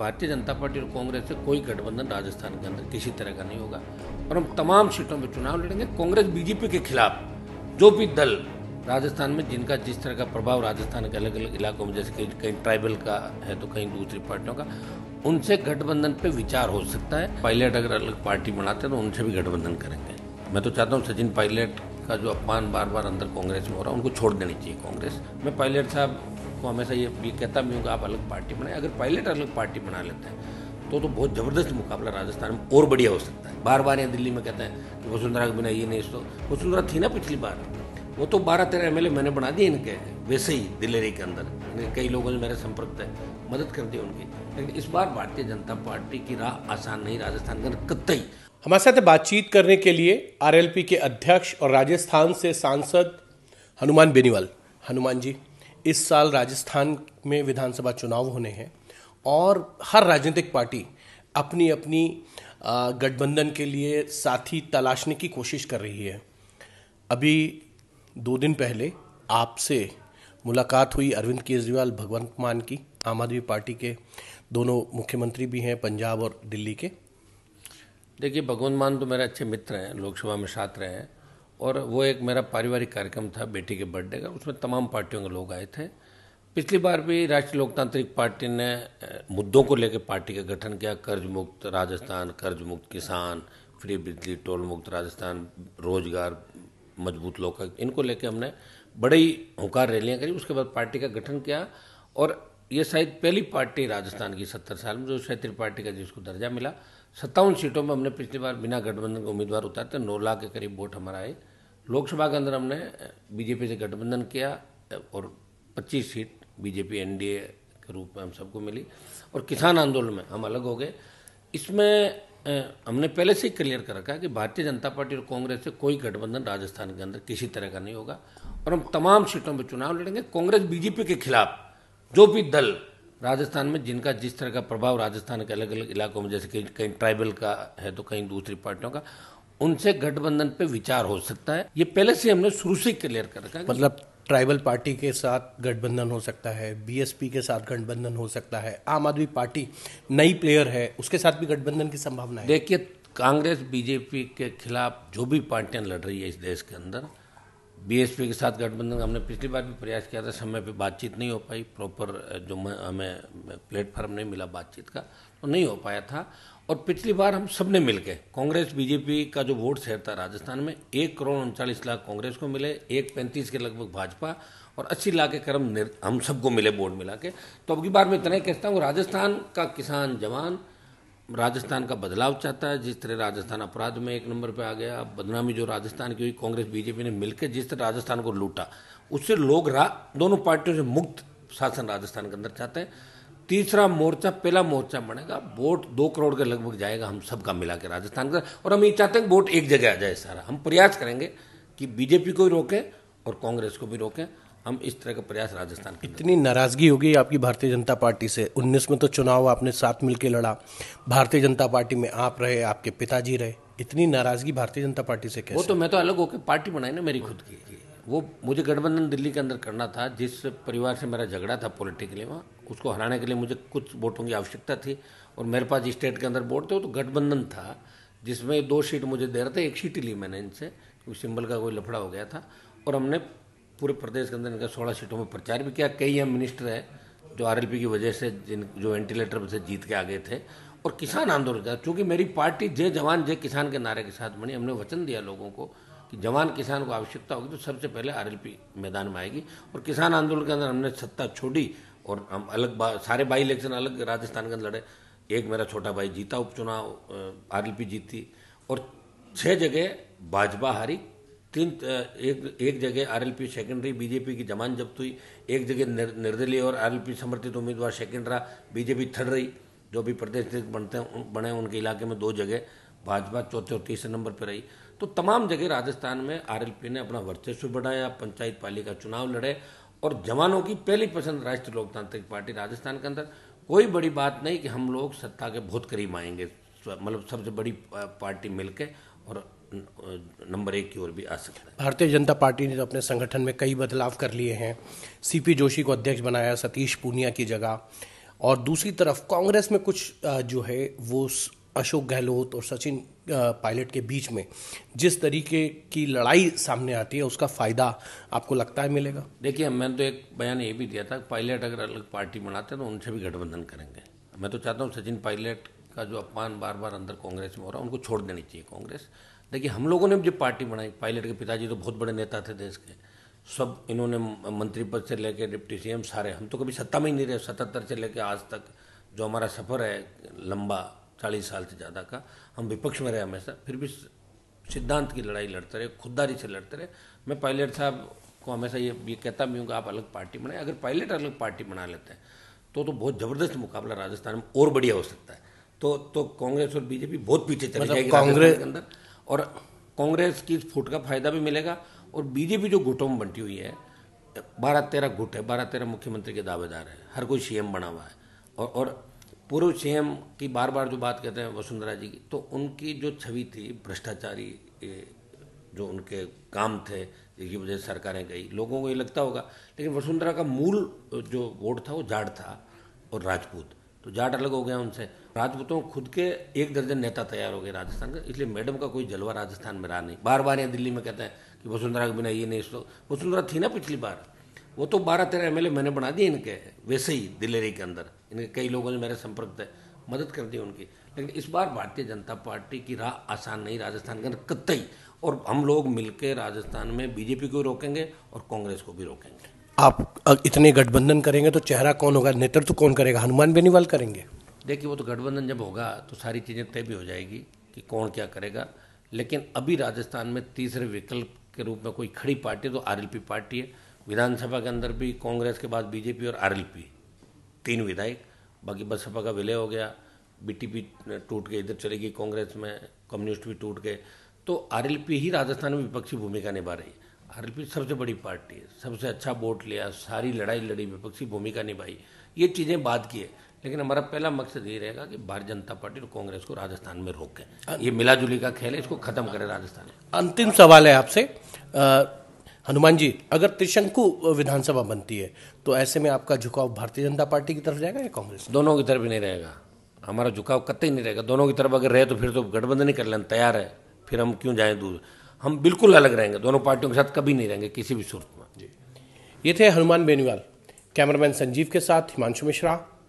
भारतीय जनता पार्टी और कांग्रेस से कोई गठबंधन राजस्थान के अंदर किसी तरह का नहीं होगा और हम तमाम सीटों पर चुनाव लड़ेंगे कांग्रेस बीजेपी के खिलाफ जो भी दल राजस्थान में जिनका जिस तरह का प्रभाव राजस्थान के अलग अलग इलाकों में जैसे कहीं कहीं ट्राइबल का है तो कहीं दूसरी पार्टियों का उनसे गठबंधन पे विचार हो सकता है पायलट अगर अलग पार्टी बनाते हैं तो उनसे भी गठबंधन करेंगे मैं तो चाहता हूँ सचिन पायलट का जो अपमान बार बार अंदर कांग्रेस में हो रहा है उनको छोड़ देनी चाहिए कांग्रेस मैं पायलट साहब को हमेशा ये भी कहता भी हूँ कि आप अलग पार्टी बनाएं अगर पायलट अलग पार्टी बना लेते हैं तो तो बहुत ज़बरदस्त मुकाबला राजस्थान में और बढ़िया हो सकता है बार बार यहाँ दिल्ली में कहते हैं कि वसुंधरा के बिना ये नहीं तो वसुंधरा थी ना पिछली बार वो तो बारह तेरह एम मैंने बना दिए इनके वैसे ही दिलेरी के अंदर कई लोगों ने मेरे संपर्क थे मदद कर दी उनकी लेकिन इस बार भारतीय जनता पार्टी की राह आसान नहीं राजस्थान के अंदर कतई हमारे साथ बातचीत करने के लिए आरएलपी के अध्यक्ष और राजस्थान से सांसद हनुमान बेनीवाल हनुमान जी इस साल राजस्थान में विधानसभा चुनाव होने हैं और हर राजनीतिक पार्टी अपनी अपनी गठबंधन के लिए साथी तलाशने की कोशिश कर रही है अभी दो दिन पहले आपसे मुलाकात हुई अरविंद केजरीवाल भगवंत मान की आम आदमी पार्टी के दोनों मुख्यमंत्री भी हैं पंजाब और दिल्ली के देखिए भगवंत मान तो मेरे अच्छे मित्र हैं लोकसभा में साथ रहे हैं और वो एक मेरा पारिवारिक कार्यक्रम था बेटी के बर्थडे का उसमें तमाम पार्टियों के लोग आए थे पिछली बार भी राष्ट्रीय लोकतांत्रिक पार्टी ने मुद्दों को लेकर पार्टी का गठन किया कर्ज मुक्त राजस्थान कर्ज मुक्त किसान फ्री बिजली टोल मुक्त राजस्थान रोजगार मजबूत लोक इनको लेकर हमने बड़ी हुकार रैलियाँ करी उसके बाद पार्टी का गठन किया और ये शायद पहली पार्टी राजस्थान की सत्तर साल में जो क्षेत्रीय पार्टी का जिसको दर्जा मिला सत्तावन सीटों में हमने पिछली बार बिना गठबंधन के उम्मीदवार उतारते नौ लाख के करीब वोट हमारा आए लोकसभा के अंदर हमने बीजेपी से गठबंधन किया और 25 सीट बीजेपी एनडीए के रूप में हम सबको मिली और किसान आंदोलन में हम अलग हो गए इसमें हमने पहले से ही क्लियर कर रखा है कि भारतीय जनता पार्टी और कांग्रेस से कोई गठबंधन राजस्थान के अंदर किसी तरह का नहीं होगा और हम तमाम सीटों पर चुनाव लड़ेंगे कांग्रेस बीजेपी के खिलाफ जो भी दल राजस्थान में जिनका जिस तरह का प्रभाव राजस्थान के अलग अलग इलाकों में जैसे कहीं कहीं ट्राइबल का है तो कहीं दूसरी पार्टियों का उनसे गठबंधन पे विचार हो सकता है ये पहले से हमने शुरू से क्लियर कर रखा है मतलब ट्राइबल पार्टी के साथ गठबंधन हो सकता है बीएसपी के साथ गठबंधन हो सकता है आम आदमी पार्टी नई प्लेयर है उसके साथ भी गठबंधन की संभावना है देखिए कांग्रेस बीजेपी के खिलाफ जो भी पार्टियां लड़ रही है इस देश के अंदर बीएसपी के साथ गठबंधन हमने पिछली बार भी प्रयास किया था समय पे बातचीत नहीं हो पाई प्रॉपर जो हमें प्लेटफॉर्म नहीं मिला बातचीत का तो नहीं हो पाया था और पिछली बार हम सब ने के कांग्रेस बीजेपी का जो वोट शेयर था राजस्थान में एक करोड़ उनचालीस लाख कांग्रेस को मिले एक पैंतीस के लगभग भाजपा और अस्सी लाख के क्रम हम सबको मिले वोट मिला के तो अब की बार मैं इतना ही कहता हूँ राजस्थान का किसान जवान राजस्थान का बदलाव चाहता है जिस तरह राजस्थान अपराध में एक नंबर पे आ गया बदनामी जो राजस्थान की हुई कांग्रेस बीजेपी ने मिलकर जिस तरह राजस्थान को लूटा उससे लोग रा दोनों पार्टियों से मुक्त शासन राजस्थान के अंदर चाहते हैं तीसरा मोर्चा पहला मोर्चा बनेगा वोट दो करोड़ के लगभग जाएगा हम सबका मिला के राजस्थान का और हम ये चाहते हैं कि वोट एक जगह आ जाए सारा हम प्रयास करेंगे कि बीजेपी को भी रोकें और कांग्रेस को भी रोकें हम इस तरह का प्रयास राजस्थान के इतनी नाराजगी होगी आपकी भारतीय जनता पार्टी से उन्नीस में तो चुनाव आपने साथ मिलकर लड़ा भारतीय जनता पार्टी में आप रहे आपके पिताजी रहे इतनी नाराजगी भारतीय जनता पार्टी से कैसे वो तो मैं तो अलग होकर पार्टी बनाई ना मेरी खुद की वो मुझे गठबंधन दिल्ली के अंदर करना था जिस परिवार से मेरा झगड़ा था पॉलिटिकली वहाँ उसको हराने के लिए मुझे कुछ वोटों की आवश्यकता थी और मेरे पास स्टेट के अंदर वोट थे तो गठबंधन था जिसमें दो सीट मुझे दे रहे थे एक सीट ली मैंने इनसे क्योंकि सिंबल का कोई लफड़ा हो गया था और हमने पूरे प्रदेश के अंदर इनका सोलह सीटों में प्रचार भी किया कई यहाँ मिनिस्टर हैं जो आरएलपी की वजह से जिन जो वेंटिलेटर से जीत के आ गए थे और किसान आंदोलन का चूँकि मेरी पार्टी जय जवान जय किसान के नारे के साथ बनी हमने वचन दिया लोगों को कि जवान किसान को आवश्यकता होगी तो सबसे पहले आरएलपी मैदान में आएगी और किसान आंदोलन के अंदर हमने सत्ता छोड़ी और हम अलग बा, सारे बाई इलेक्शन अलग राजस्थान के अंदर लड़े एक मेरा छोटा भाई जीता उपचुनाव आर जीती और छः जगह भाजपा हारी तीन एक एक जगह आरएलपी सेकेंडरी बीजेपी की जमान जब्त हुई एक जगह निर्दलीय और आरएलपी समर्थित उम्मीदवार सेकेंड रहा बीजेपी थर्ड रही जो भी प्रदेश अध्यक्ष बनते हैं बने उनके इलाके में दो जगह भाजपा चौथे और तीसरे नंबर पर रही तो तमाम जगह राजस्थान में आरएलपी ने अपना वर्चस्व बढ़ाया पंचायत पालिका चुनाव लड़े और जवानों की पहली पसंद राष्ट्रीय लोकतांत्रिक पार्टी राजस्थान के अंदर कोई बड़ी बात नहीं कि हम लोग सत्ता के बहुत करीब आएंगे मतलब सबसे बड़ी पार्टी मिलके और नंबर एक की ओर भी आ सकता है भारतीय जनता पार्टी ने तो अपने संगठन में कई बदलाव कर लिए हैं सीपी जोशी को अध्यक्ष बनाया सतीश पूनिया की जगह और दूसरी तरफ कांग्रेस में कुछ जो है वो अशोक गहलोत और सचिन पायलट के बीच में जिस तरीके की लड़ाई सामने आती है उसका फ़ायदा आपको लगता है मिलेगा देखिए मैंने तो एक बयान ये भी दिया था पायलट अगर अलग पार्टी बनाते हैं तो उनसे भी गठबंधन करेंगे मैं तो चाहता हूँ सचिन पायलट का जो अपमान बार बार अंदर कांग्रेस में हो रहा है उनको छोड़ देनी चाहिए कांग्रेस देखिए हम लोगों ने जब पार्टी बनाई पायलट के पिताजी तो बहुत बड़े नेता थे देश के सब इन्होंने मंत्री पद से लेकर डिप्टी सी सारे हम तो कभी सत्ता में ही नहीं रहे सतहत्तर से लेकर आज तक जो हमारा सफ़र है लंबा चालीस साल से ज़्यादा का हम विपक्ष में रहे हमेशा फिर भी सिद्धांत की लड़ाई लड़ते रहे खुददारी से लड़ते रहे मैं पायलट साहब को हमेशा ये ये कहता भी हूँ कि आप अलग पार्टी बनाएं अगर पायलट अलग पार्टी बना लेते हैं तो तो बहुत ज़बरदस्त मुकाबला राजस्थान में और बढ़िया हो सकता है तो तो कांग्रेस और बीजेपी बहुत पीछे चले मतलब जाएगी कांग्रेस के अंदर और कांग्रेस की इस फूट का फायदा भी मिलेगा और बीजेपी जो गुटों में बंटी हुई है बारह तेरह गुट है बारह तेरह मुख्यमंत्री के दावेदार हैं हर कोई सीएम बना हुआ है और और पूर्व सीएम की बार बार जो बात कहते हैं वसुंधरा जी की तो उनकी जो छवि थी भ्रष्टाचारी जो उनके काम थे जिसकी वजह से सरकारें गई लोगों को ये लगता होगा लेकिन वसुंधरा का मूल जो वोट था वो जाड था और राजपूत तो जाट अलग हो गया उनसे राजपूतों खुद के एक दर्जन नेता तैयार हो गए राजस्थान का इसलिए मैडम का कोई जलवा राजस्थान में रहा नहीं बार बार यहाँ दिल्ली में कहते हैं कि वसुंधरा के बिना ये नहीं सो वसुंधरा थी ना पिछली बार वो तो बारह तेरह एम मैंने बना दिए इनके वैसे ही दिलेरी के अंदर इनके कई लोगों ने मेरे संपर्क थे मदद कर दी उनकी लेकिन इस बार भारतीय जनता पार्टी की राह आसान नहीं राजस्थान के अंदर कतई और हम लोग मिलकर राजस्थान में बीजेपी को रोकेंगे और कांग्रेस को भी रोकेंगे आप इतने गठबंधन करेंगे तो चेहरा कौन होगा नेतृत्व कौन करेगा हनुमान बेनीवाल करेंगे देखिए वो तो गठबंधन जब होगा तो सारी चीज़ें तय भी हो जाएगी कि कौन क्या करेगा लेकिन अभी राजस्थान में तीसरे विकल्प के रूप में कोई खड़ी पार्टी तो आर पार्टी है विधानसभा के अंदर भी कांग्रेस के बाद बीजेपी और आर तीन विधायक बाकी बसपा का विलय हो गया बीटीपी टूट गए इधर चलेगी कांग्रेस में कम्युनिस्ट भी टूट गए तो आर ही राजस्थान में विपक्षी भूमिका निभा रही है आरएलपी सबसे बड़ी पार्टी है सबसे अच्छा वोट लिया सारी लड़ाई लड़ी विपक्षी भूमिका निभाई ये चीज़ें बाद की है लेकिन हमारा पहला मकसद ये रहेगा कि भारतीय जनता पार्टी और कांग्रेस को राजस्थान में रोकें ये मिला का खेल है इसको ख़त्म करें राजस्थान अंतिम सवाल है आपसे हनुमान जी अगर त्रिशंकु विधानसभा बनती है तो ऐसे में आपका झुकाव भारतीय जनता पार्टी की तरफ जाएगा या कांग्रेस दोनों की तरफ ही नहीं रहेगा हमारा झुकाव कतई नहीं रहेगा दोनों की तरफ अगर रहे तो फिर तो गठबंधन ही कर लेना तैयार है फिर हम क्यों जाएं दूर हम बिल्कुल अलग रहेंगे दोनों पार्टियों के साथ कभी नहीं रहेंगे किसी भी सूरत में जी ये थे हनुमान बेनीवाल कैमरामैन संजीव के साथ हिमांशु मिश्रा